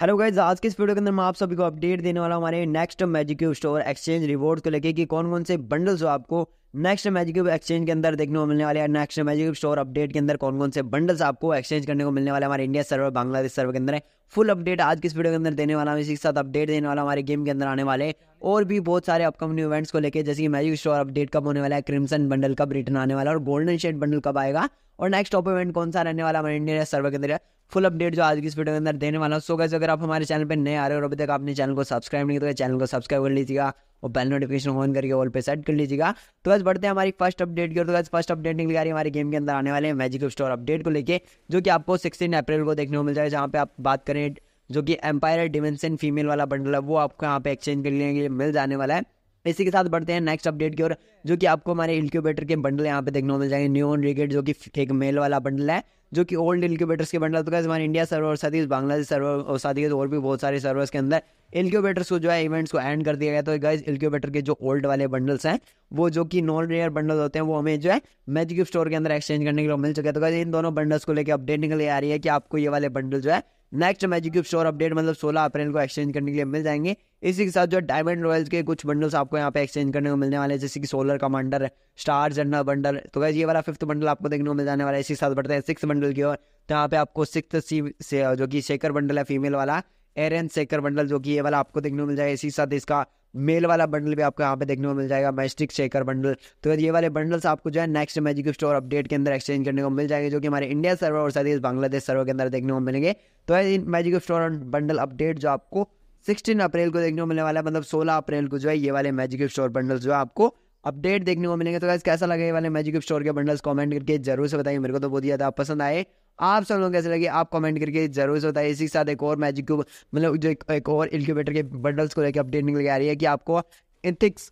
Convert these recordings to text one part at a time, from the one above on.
hello guys आज के इस वीडियो के अंदर मैं आप सभी को अपडेट देने वाला हमारे next magic cube store exchange reward को लेके कि कौन कौन से बंडल्स आपको नेक्स्ट मैजिक एक्सचेंज के अंदर देखने को मिलने वाले नेक्स्ट मैजिक स्टोर अपडेट के अंदर कौन कौन से बंडल्स आपको एक्सचेंज करने को मिलने वाले हमारे इंडिया सर्वर बांग्लादेश सर्वर के अंदर है फुल अपडेट आज किस वीडियो के अंदर देने वाला हूँ इसी के साथ अपडेट देने वाला हमारे गेम के अंदर आने वाले और भी बहुत सारे अपकमिंग इवेंट्स को लेकर जैसे कि मैजिक स्टोर अपडेट कब होने वाला है क्रिमसन बंडल कब रिटर्न आने वाला है और गोल्डन शेड बंडल कब आएगा और नेक्स्ट टॉप इवेंट कौन सा रहने वाला हमारे इंडिया सर्वर के अंदर है फुल अपडेट जो आज की इस वीडियो के अंदर देने वाला हूँ सो गैस अगर आप हमारे चैनल पर नए आ रहे हो और अभी तक आपने चैनल को सब्सक्राइब नहीं किया तो चैनल को सब्सक्राइब कर लीजिएगा और बेल नोटिफिकेशन ऑन करके ऑल पे सेट कर लीजिएगा तो बस बढ़ते हैं हमारी फर्स्ट अपडेट की तो बस फर्स्ट अपडेट निकल आ रही है हमारे गेम के अंदर आने वाले मैजिक स्टोर अपडेट को लेके जो कि आपको सिक्सटीन अप्रैल को देखने को मिल जाएगा जहाँ पे आप बात करें जो कि एम्पायर डिमेंशन फीमेल वाला बंडल है वो आपको यहाँ पे एक्सचेंज करने के लिए मिल जाने वाला है इसी के साथ बढ़ते हैं नेक्स्ट अपडेट की ओर जो कि आपको हमारे इंक्यूबेटर के बंडल यहाँ पे देखने को मिल जाएंगे न्यू ऑन रिगेट जो कि एक मेल वाला बंडल है जो कि ओल्ड इनक्यूबेटर्स के बंडल तो हमारे इंडिया सर्वर और साथ ही बांग्लादेश सर्वर और साथ ही और भी बहुत सारे सर्वर्स के अंदर इनक्यूबेटर्स को जो है इवेंट्स को एंड कर दिया गया तो गाइज इनक्यूबेटर के जो ओल्ड वाले बंडल्स हैं वो जो कि नॉन रेयर बंडल होते हैं वो हमें जो है मैजिक स्टोर के अंदर एक्सचेंज करने के लिए मिल चुके हैं तो गाइज इन दोनों बंडल्स को लेकर अपडेट निकल आ रही है कि आपको ये वाले बंडल जो है next magic cube store update मतलब 16 अप्रैल को एक्सचेंज करने के लिए मिल जाएंगे इसी के साथ जो डायमंड रॉयल्स के कुछ बंडल्स आपको यहाँ पे एक्सचेंज करने को मिलने वाले हैं जैसे कि solar commander star general bundle तो गैस ये वाला फिफ्थ बंडल आपको देखने को मिल जाने वाला है इसी के साथ बढ़ते हैं सिक्स बंडल की ओर तो यहाँ पे आपको सिक्स सी जो कि शेकर बंडल है फीमेल वाला एरन शेकर बंडल जो कि ये वाला आपको देखने को मिल जाएगा इसी के साथ इसका मेल वाला बंडल भी आपको यहाँ पे देखने को मिल जाएगा मैस्टिक शेकर बंडल तो ये वाले बंडल्स आपको जो है नेक्स्ट मैजिक स्टोर अपडेट के अंदर एक्सचेंज करने को मिल जाएंगे जो कि हमारे इंडिया सर्वर और साथ ही बांग्लादेश सर्वर के अंदर देखने को मिलेंगे तो इन मैजिक स्टोर बंडल अपडेट जो आपको सिक्सटीन अप्रैल को देखने को मिलने वाला है मतलब सोलह अप्रैल को जो है ये वाले मैजिक स्टोर बंडल्स जो है आपको अपडेट देखने को मिलेंगे तो कैसे कैसा लगे ये वाले मैजिक स्टोर के बंडल्स कमेंट करके जरूर से बताइए मेरे को तो बहुत ज़्यादा पसंद आए आप सब लोग कैसे लगे आप कमेंट करके जरूर होता है इसी के साथ एक और मैजिक क्यूब मतलब जो एक एक और इनक्यूबेटर के बंडल्स को लेकर अपडेट निकल के आ रही है कि आपको इथिक्स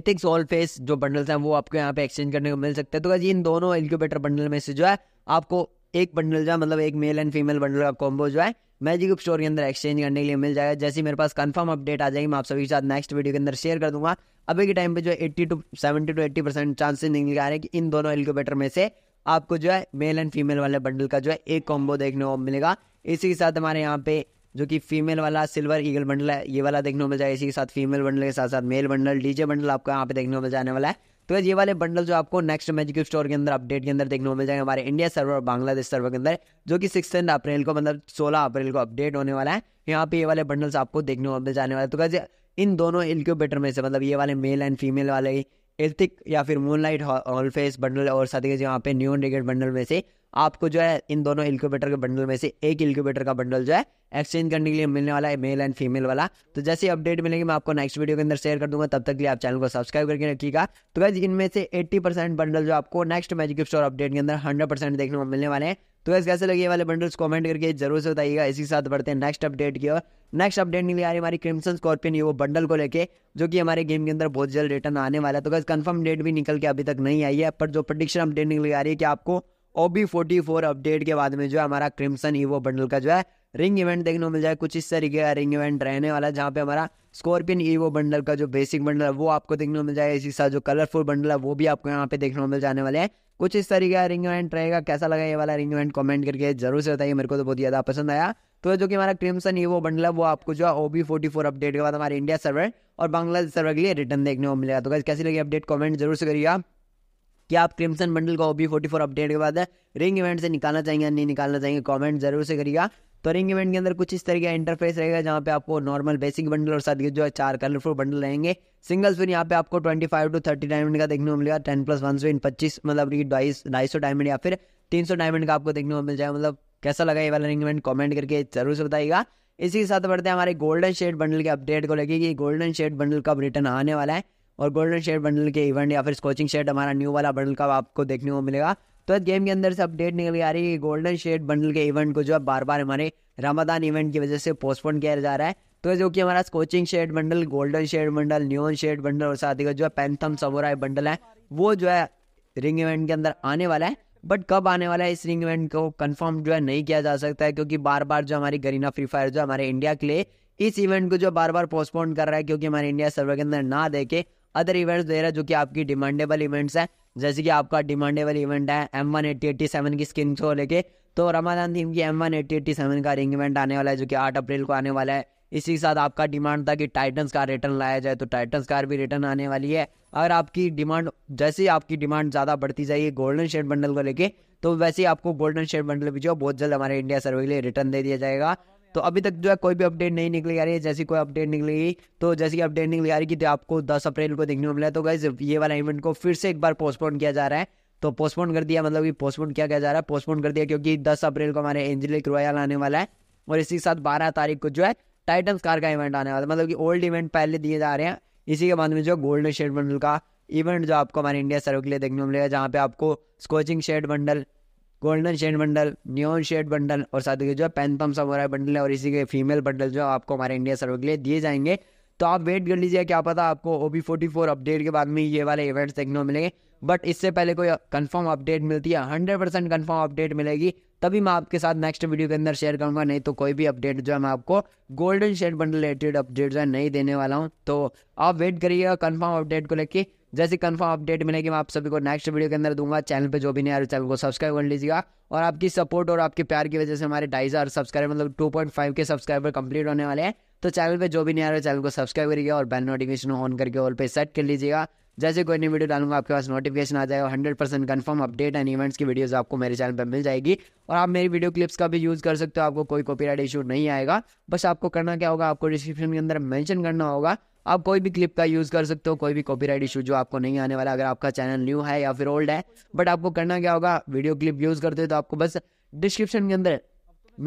इथिक्स ऑल फेस जो बंडल्स हैं वो आपको यहाँ पे एक्सचेंज करने को मिल सकते हैं तो ये इन दोनों इनक्यूबेटर बंडल में से जो है आपको एक बंडल जो है मतलब एक मेल एंड फीमेल बंडल का कॉम्बो जो है मैजिक स्टोर के अंदर एक्सचेंज करने के लिए मिल जाएगा जैसे मेरे पास कंफर्म अपडेट आ जाएगी मैं आप सभी के साथ नेक्स्ट वीडियो के अंदर शेयर कर दूंगा अभी के टाइम पे जो 80 टू 70 टू 80 परसेंट चांसेस निकल के आ रहे हैं कि इन दोनों एल्कोबेटर में से आपको जो है मेल एंड फीमेल वाले बंडल का जो है एक कॉम्बो देखने को मिलेगा इसी के साथ हमारे यहाँ पे जो कि फीमेल वाला सिल्वर ईगल बंडल है ये वाला देखने को मिल जाएगा इसी के साथ फीमेल बंडल के साथ साथ मेल बंडल डीजे बंडल आपको यहाँ पे देखने को मिल जाने वाला है तो ये वाले बंडल जो आपको नेक्स्ट मैजिक स्टोर के अंदर अपडेट के अंदर देखने को मिल जाएंगे हमारे इंडिया सर्वर और बांग्लादेश सर्वर के अंदर जो कि सिक्स अप्रैल को मतलब सोलह अप्रैल को अपडेट होने वाला है यहाँ पे ये वाले बंडल्स आपको देखने को मिल जाने वाला है तो कैसे इन दोनों इनक्यूबेटर में से मतलब ये वाले मेल एंड फीमेल वाले एल्थिक या फिर मूनलाइट फेस बंडल और साथ ही यहाँ पे न्यून रिगेट बंडल में से आपको जो है इन दोनों इल्क्यूबेटर के बंडल में से एक इल्क्यूबेटर का बंडल जो है एक्सचेंज करने के लिए मिलने वाला है मेल एंड फीमेल वाला तो जैसे अपडेट मिलेगी मैं आपको नेक्स्ट वीडियो के अंदर शेयर कर दूंगा तब तक के लिए आप चैनल को सब्सक्राइब करके रखिएगा तो वैसे इनमें से एट्टी परसेंट बंडल जो आपको नेक्स्ट मैजिक स्टोर अपडेट के अंदर हंड्रेड परसेंट देखने को मिलने वाले हैं तो वैसे कैसे लगे ये वाले बंडल्स कमेंट करके जरूर से बताइएगा इसी साथ बढ़ते हैं नेक्स्ट अपडेट की ओर नेक्स्ट अपडेट निकली आ रही हमारी क्रिमसन स्कॉर्पियन ये वो बंडल को लेके जो कि हमारे गेम के अंदर बहुत जल्द रिटर्न आने वाला है तो गैस कन्फर्म डेट भी निकल के अभी तक नहीं आई है पर जो प्रडिक्शन अपडेट निकली आ रही है कि आपको ओबी फोर्टी फोर अपडेट के बाद में जो है हमारा क्रिमसन ईवो बंडल का जो है रिंग इवेंट देखने को मिल जाए कुछ इस तरीके का रिंग इवेंट रहने वाला है जहाँ पे हमारा स्कॉर्पियन ईवो बंडल का जो बेसिक बंडल है वो आपको देखने को मिल जाएगा इसी साथ जो कलरफुल बंडल है वो भी आपको यहाँ पे देखने को मिल जाने वाले हैं कुछ इस तरीके का रिंग इवेंट रहेगा कैसा लगा ये वाला रिंग इवेंट कमेंट करके जरूर से बताइए मेरे को तो बहुत ज़्यादा पसंद आया तो जो कि हमारा क्रिम्सन वो बंडल है वो आपको जो है O B forty four update के बाद हमारे इंडिया सर्वर और बांग्लादेश सर्वर के लिए रिटर्न देखने को मिलेगा तो कैसी लगी अपडेट कमेंट जरूर से करिएगा आप कि आप क्रिमसन बंडल का O B forty four update के बाद रिंग इवेंट से निकालना चाहेंगे या नहीं निकालना चाहेंगे कमेंट जरूर से करिएगा तो रिंग इवेंट के अंदर कुछ इस तरह का इंटरफेस रहेगा जहाँ पे आपको नॉर्मल बेसिक बंडल और साथ के जो है चार कलरफुल बंडल रहेंगे सिंगल्स फिर यहाँ पे आपको twenty five to thirty diamond का देखने को मिलेगा टेन प्लस वन स्पिन इन पच्चीस मतलब कि ढाई ढाई सौ डायमंड या फिर तीन सौ डायमंड का आपको देखने को मिल जाएगा मतलब कैसा लगा ये वाला रिंग इवेंट कॉमेंट करके जरूर से बताइएगा इसी के साथ बढ़ते हैं हमारे गोल्डन शेड बंडल के अपडेट को लेकर कि गोल्डन शेड बंडल कब रिटर्न आने वाला है और गोल्डन शेड बंडल के इवेंट या फिर कोचिंग शेड हमारा न्यू वाला बंडल कब आपको देखने को मिलेगा तो गेम के अंदर से अपडेट निकल आ रही है गोल्डन शेड बंडल के इवेंट को जो अब बार बार हमारे रमादान इवेंट की वजह से पोस्टपोन किया जा रहा है तो जो कि हमारा scorching shade bundle golden shade bundle neon shade bundle और साथ ही जो है पैंथम सबोराय बंडल है वो जो है रिंग इवेंट के अंदर आने वाला है बट कब आने वाला है इस रिंग इवेंट को कंफर्म जो है नहीं किया जा सकता है क्योंकि बार बार जो हमारी गरीना फ्री फायर जो हमारे इंडिया के लिए इस इवेंट को जो बार बार पोस्टपोन कर रहा है क्योंकि हमारे इंडिया सर्वर के अंदर ना देके अदर इवेंट्स दे रहा है जो कि आपकी डिमांडेबल इवेंट्स है जैसे कि आपका डिमांडेबल इवेंट है M one eighty eighty seven की स्किन को लेके तो रमादान थीम की M one eighty eighty seven का रिंग इवेंट आने वाला है जो कि आठ अप्रैल को आने वाला है इसी के साथ आपका डिमांड था कि टाइटन्स कार रिटर्न लाया जाए तो टाइटन्स कार भी रिटर्न आने वाली है अगर आपकी डिमांड जैसे ही आपकी डिमांड ज़्यादा बढ़ती जाएगी गोल्डन शेड बंडल को लेके तो वैसे ही आपको गोल्डन शेड बंडल भी जो बहुत जल्द हमारे इंडिया सर्वे के लिए रिटर्न दे दिया जाएगा तो अभी तक जो है कोई भी अपडेट नहीं निकली आ रही है जैसी कोई अपडेट निकलेगी तो जैसी अपडेट निकली आ रही तो आपको दस अप्रैल को देखने को मिला तो गाइज ये वाला इवेंट को फिर से एक बार पोस्टपोन किया जा रहा है तो पोस्टपोन कर दिया मतलब कि पोस्टपोन किया गया जा रहा है पोस्टपोन कर दिया क्योंकि दस अप्रैल को हमारे एंजलिक रॉयल आने वाला है और इसी के साथ बारह तारीख को जो है टाइटन्स कार का इवेंट आने वाला है मतलब कि ओल्ड इवेंट पहले दिए जा रहे हैं इसी के बाद में जो गोल्डन शेड बंडल का इवेंट जो आपको हमारे इंडिया सर्व के लिए देखने को मिलेगा जहाँ पे आपको scorching shade bundle golden shade bundle neon shade bundle और साथ ही जो है पैंथम समोराय बंडल और इसी के फीमेल बंडल जो आपको हमारे इंडिया सर्वे के लिए दिए जाएंगे तो आप वेट कर लीजिए क्या पता आपको O B forty four update के बाद में ये वाले इवेंट्स देखने को मिलेंगे बट इससे पहले कोई कंफर्म अपडेट मिलती है हंड्रेड परसेंट कन्फर्म अपडेट मिलेगी तभी मैं आपके साथ नेक्स्ट वीडियो के अंदर शेयर करूंगा नहीं तो कोई भी अपडेट जो है मैं आपको golden shade bundle related update जो है नहीं देने वाला हूँ तो आप वेट करिएगा कन्फर्म अपडेट को लेकर जैसे कन्फर्म अपडेट मिलेगी मैं आप सभी को नेक्स्ट वीडियो के अंदर दूंगा चैनल पे जो भी नहीं आ चैनल को सब्सक्राइब कर लीजिएगा और आपकी सपोर्ट और आपके प्यार की वजह से हमारे ढाई हज़ार सब्सक्राइबर मतलब two point five K subscriber complete होने वाले हैं तो चैनल पे जो भी नहीं आ चैनल को सब्सक्राइब करिएगा और बेल नोटिफिकेशन ऑन करके ऑल पे सेट कर लीजिएगा जैसे कोई नई वीडियो डालूंगा आपके पास नोटिफिकेशन आ जाएगा hundred percent confirm update and events की वीडियोज आपको मेरे चैनल पर मिल जाएगी और आप मेरी वीडियो क्लिप्स का भी यूज़ कर सकते हो आपको कोई कॉपीराइट इशू नहीं आएगा बस आपको करना क्या होगा आपको डिस्क्रिप्शन के अंदर मेंशन करना होगा आप कोई भी क्लिप का यूज़ कर सकते हो कोई भी कॉपीराइट इशू जो आपको नहीं आने वाला अगर आपका चैनल न्यू है या फिर ओल्ड है बट आपको करना क्या होगा वीडियो क्लिप यूज़ करते हो तो आपको बस डिस्क्रिप्शन के अंदर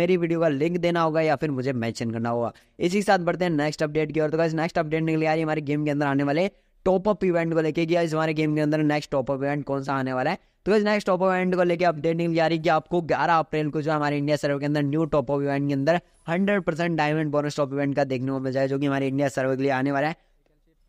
मेरी वीडियो का लिंक देना होगा या फिर मुझे मेंशन करना होगा इसी के साथ बढ़ते हैं नेक्स्ट अपडेट की और तो नेक्स्ट अपडेट निकले आ रही हमारे गेम के अंदर आने वाले टॉप अप इवेंट को लेके गया इस हमारे गेम के अंदर नेक्स्ट टॉप अप इवेंट कौन सा आने वाला है तो इस नेक्स्ट टॉप ऑफ इवेंट को लेकर अपडेट नहीं जा रही कि आपको 11 अप्रैल को जो हमारे इंडिया सर्वे के अंदर न्यू टॉप ऑफ इवेंट के अंदर 100 percent diamond bonus top event का देखने को मिल जाए जो कि हमारे इंडिया सर्वे के लिए आने वाला है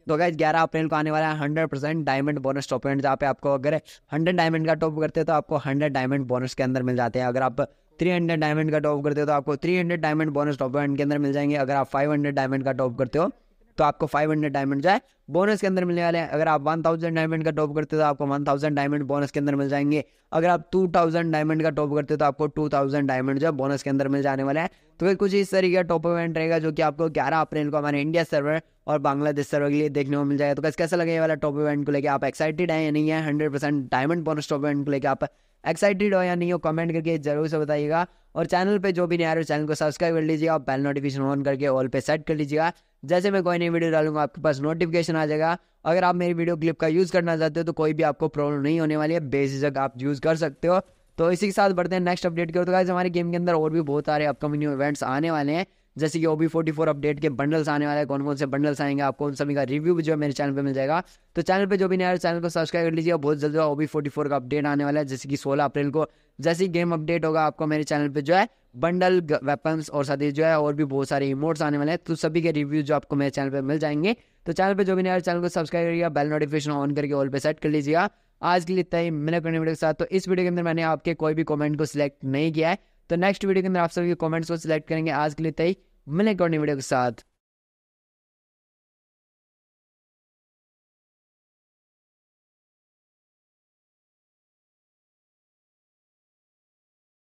तो अगर ग्यारह अप्रैल को आने वाला है hundred percent diamond bonus top event जहाँ पे आपको अगर हंड्रेड डायमंड का टॉप करते हो तो आपको हंड्रेड डायमंड बोनस के अंदर मिल जाते हैं अगर आप थ्री हंड्रेड डायमंड का टॉप करते हो तो आपको three hundred diamond bonus top event के अंदर मिल जाएंगे अगर आप फाइव हंड्रेड डायमंड का टॉप करते हो तो आपको 500 डायमंड जाए बोनस के अंदर मिलने वाले हैं अगर आप 1000 डायमंड का टॉप करते हो तो आपको 1000 डायमंड बोनस के अंदर मिल जाएंगे अगर आप 2000 डायमंड का टॉप करते हो तो आपको 2000 डायमंड जो बोनस के अंदर मिल जाने वाले हैं तो फिर कुछ इस तरीके का टॉप इवेंट रहेगा जो कि आपको ग्यारह अप्रैल को हमारे इंडिया सर्वर और बांग्लादेश सर्वर के लिए देखने को मिल जाएगा तो कैसे कैसा लगे वाला टॉप इवेंट को लेकर आप एक्साइटेड हैं या नहीं है hundred percent diamond bonus top event को लेकर आप एक्साइटेड हो या नहीं हो कमेंट करके जरूर से बताइएगा और चैनल पे जो भी नहीं आ चैनल को सब्सक्राइब कर लीजिएगा और बेल नोटिफिकेशन ऑन करके ऑल पे सेट कर लीजिएगा जैसे मैं कोई नई वीडियो डालूंगा आपके पास नोटिफिकेशन आ जाएगा अगर आप मेरी वीडियो क्लिप का यूज़ करना चाहते हो तो कोई भी आपको प्रॉब्लम नहीं होने वाली है बेझिझक आप यूज़ कर सकते हो तो इसी के साथ बढ़ते हैं नेक्स्ट अपडेट के तो हमारे गेम के अंदर और भी बहुत सारे अपकमिंग न्यू इवेंट्स आने वाले हैं जैसे कि O B forty four update के बंडल्स आने वाले हैं कौन कौन से बंडल्स आएंगे आपको उन सभी का रिव्यू भी जो है मेरे चैनल पे मिल जाएगा तो चैनल पर जो भी नया चैनल को सब्सक्राइब कर लीजिए बहुत जल्द ओ बी फोर्टी फोर का अपडेट आने वाला है जैसे कि सोलह अप्रैल को जैसे ही गेम अपडेट होगा आपको मेरे चैनल पर जो है बंडल वेपन्स और साथ ही जो है और भी बहुत सारे इमोट्स आने वाले हैं तो सभी के रिव्यू जो आपको मेरे चैनल पर मिल जाएंगे तो चैनल पर जो भी नया चैनल को सब्सक्राइब करिएगा बेल नोटिफिकेशन ऑन करके ऑल पे सेट कर लीजिएगा आज के लिए इतना ही मिले वीडियो के साथ तो इस वीडियो के अंदर मैंने आपके कोई भी कमेंट को सिलेक्ट नहीं किया है तो नेक्स्ट वीडियो के अंदर आप सभी कमेंट्स को सिलेक्ट करेंगे आज के लिए तय मिलेंगे वीडियो के साथ